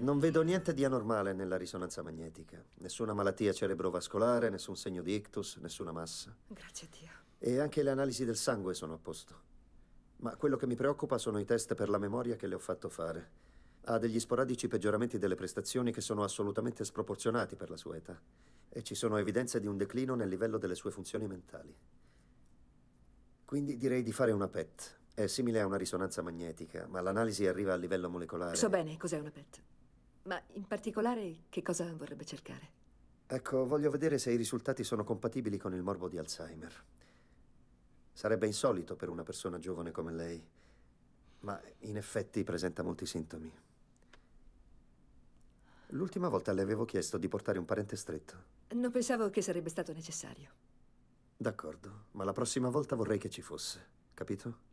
Non vedo niente di anormale nella risonanza magnetica. Nessuna malattia cerebrovascolare, nessun segno di ictus, nessuna massa. Grazie a Dio. E anche le analisi del sangue sono a posto. Ma quello che mi preoccupa sono i test per la memoria che le ho fatto fare. Ha degli sporadici peggioramenti delle prestazioni che sono assolutamente sproporzionati per la sua età. E ci sono evidenze di un declino nel livello delle sue funzioni mentali. Quindi direi di fare una PET. È simile a una risonanza magnetica, ma l'analisi arriva a livello molecolare. So bene cos'è una PET. Ma in particolare che cosa vorrebbe cercare? Ecco, voglio vedere se i risultati sono compatibili con il morbo di Alzheimer. Sarebbe insolito per una persona giovane come lei, ma in effetti presenta molti sintomi. L'ultima volta le avevo chiesto di portare un parente stretto. Non pensavo che sarebbe stato necessario. D'accordo, ma la prossima volta vorrei che ci fosse, capito?